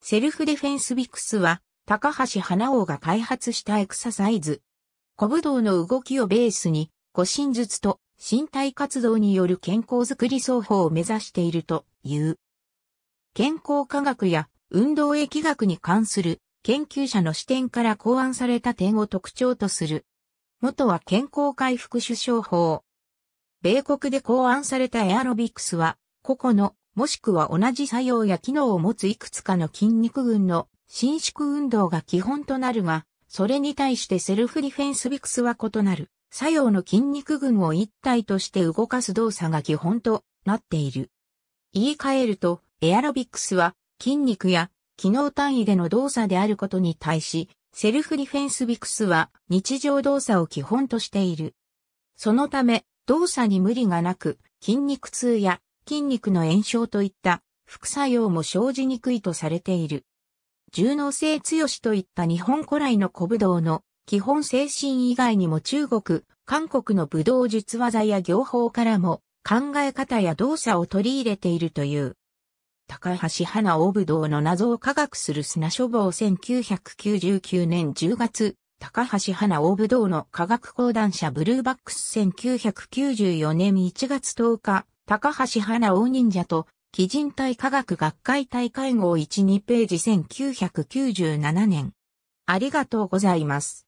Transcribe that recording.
セルフデフェンスビクスは、高橋花王が開発したエクササイズ。古武道の動きをベースに、護身術と身体活動による健康づくり双方を目指しているという。健康科学や運動疫学に関する研究者の視点から考案された点を特徴とする。元は健康回復手症法。米国で考案されたエアロビクスは、個々のもしくは同じ作用や機能を持ついくつかの筋肉群の伸縮運動が基本となるが、それに対してセルフディフェンスビクスは異なる。作用の筋肉群を一体として動かす動作が基本となっている。言い換えると、エアロビクスは筋肉や機能単位での動作であることに対し、セルフディフェンスビクスは日常動作を基本としている。そのため、動作に無理がなく、筋肉痛や筋肉の炎症といった副作用も生じにくいとされている。柔能性強しといった日本古来の古武道の基本精神以外にも中国、韓国の武道術技や行法からも考え方や動作を取り入れているという。高橋花大武道の謎を科学する砂書房1999年10月、高橋花大武道の科学講談社ブルーバックス1994年1月10日、高橋花王忍者と、基人体科学学会大会号12ページ1997年。ありがとうございます。